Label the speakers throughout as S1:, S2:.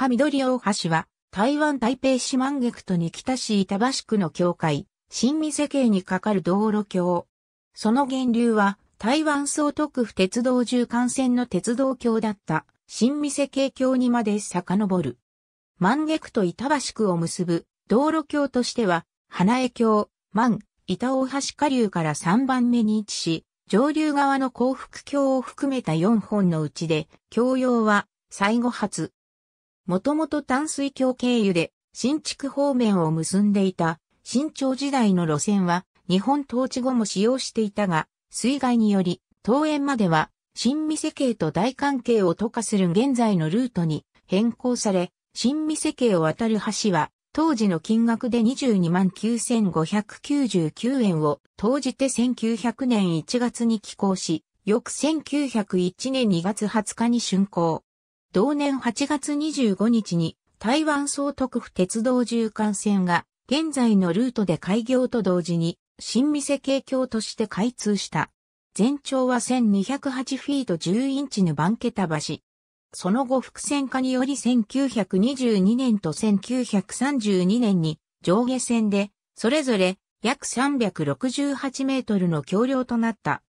S1: 上緑大橋は、台湾台北市万月とに北市板橋区の境界、新見世系に架かる道路橋。その源流は、台湾総督府鉄道縦幹線の鉄道橋だった、新見世系橋にまで遡る。万月と板橋区を結ぶ道路橋としては、花江橋、万、板大橋下流から3番目に位置し、上流側の幸福橋を含めた4本のうちで、橋用は、最後発、もともと淡水橋経由で新築方面を結んでいた新潮時代の路線は日本統治後も使用していたが、水害により、東園までは新見世系と大関係を渡化する現在のルートに変更され、新見世系を渡る橋は当時の金額で22万9599円を投じて1900年1月に寄港し、翌1901年2月20日に竣工。同年8月25日に台湾総督府鉄道縦貫線が現在のルートで開業と同時に新店世橋として開通した。全長は1208フィート10インチのバンケタ橋。その後伏線化により1922年と1932年に上下線でそれぞれ約368メートルの橋梁となった。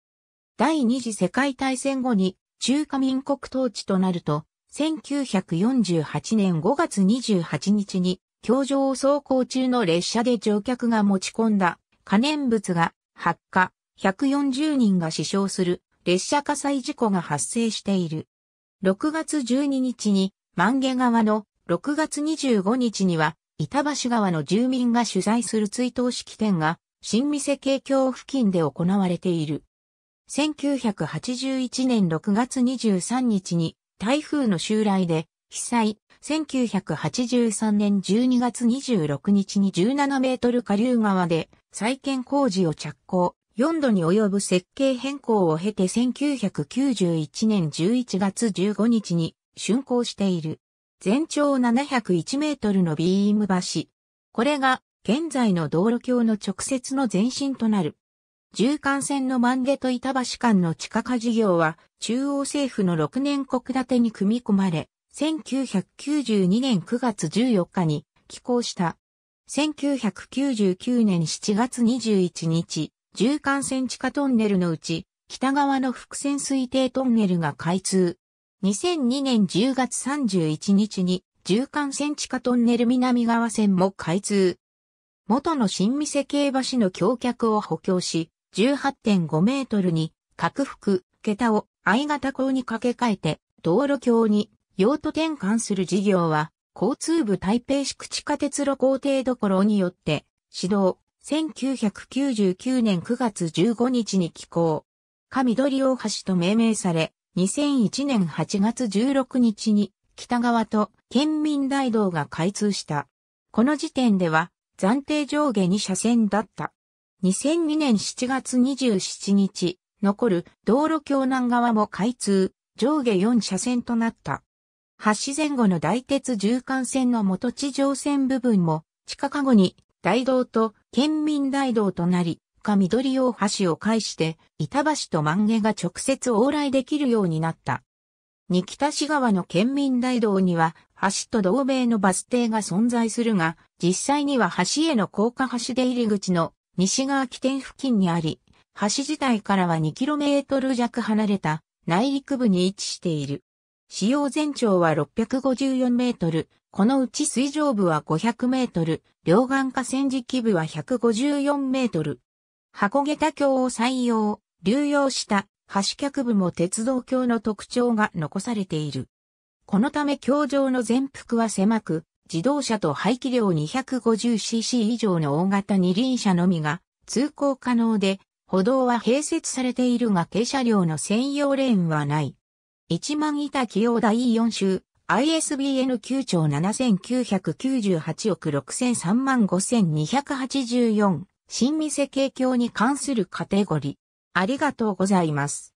S1: 第二次世界大戦後に中華民国統治となると1948年5月28日に、京城を走行中の列車で乗客が持ち込んだ可燃物が発火、140人が死傷する列車火災事故が発生している。6月12日に、万華川の6月25日には、板橋川の住民が主催する追悼式典が、新店京橋付近で行われている。1981年6月23日に、台風の襲来で、被災、1983年12月26日に17メートル下流側で再建工事を着工、4度に及ぶ設計変更を経て1991年11月15日に竣工している。全長701メートルのビーム橋。これが現在の道路橋の直接の前身となる。縦貫線の万華と板橋間の地下化事業は、中央政府の6年国立てに組み込まれ、1992年9月14日に起工した。1999年7月21日、縦貫線地下トンネルのうち、北側の伏線推定トンネルが開通。2002年10月31日に、縦貫線地下トンネル南側線も開通。元の新見世系橋の橋脚を補強し、18.5メートルに、拡幅、桁を相型高に掛け替えて、道路橋に用途転換する事業は、交通部台北市区地下鉄路工程どころによって、指導、1999年9月15日に寄港、上鳥大橋と命名され、2001年8月16日に北側と県民大道が開通した。この時点では暫定上下2車線だった。2002年7月27日、残る道路橋南側も開通、上下4車線となった。橋前後の大鉄縦貫線の元地上線部分も、地下か後に大道と県民大道となり、深緑大橋を介して、板橋と万華が直接往来できるようになった。二北市川の県民大道には、橋と同米のバス停が存在するが、実際には橋への高架橋出入り口の西側起点付近にあり、橋自体からは 2km 弱離れた内陸部に位置している。使用全長は654メートル、このうち水上部は500メートル、両岸河川敷部は154メートル。箱下田橋を採用、流用した橋脚部も鉄道橋の特徴が残されている。このため橋上の全幅は狭く、自動車と排気量 250cc 以上の大型二輪車のみが通行可能で、歩道は併設されているが軽車両の専用レーンはない。一万板起用第4週、ISBN 9兆7998億6 3万5284、新店景況に関するカテゴリー。ありがとうございます。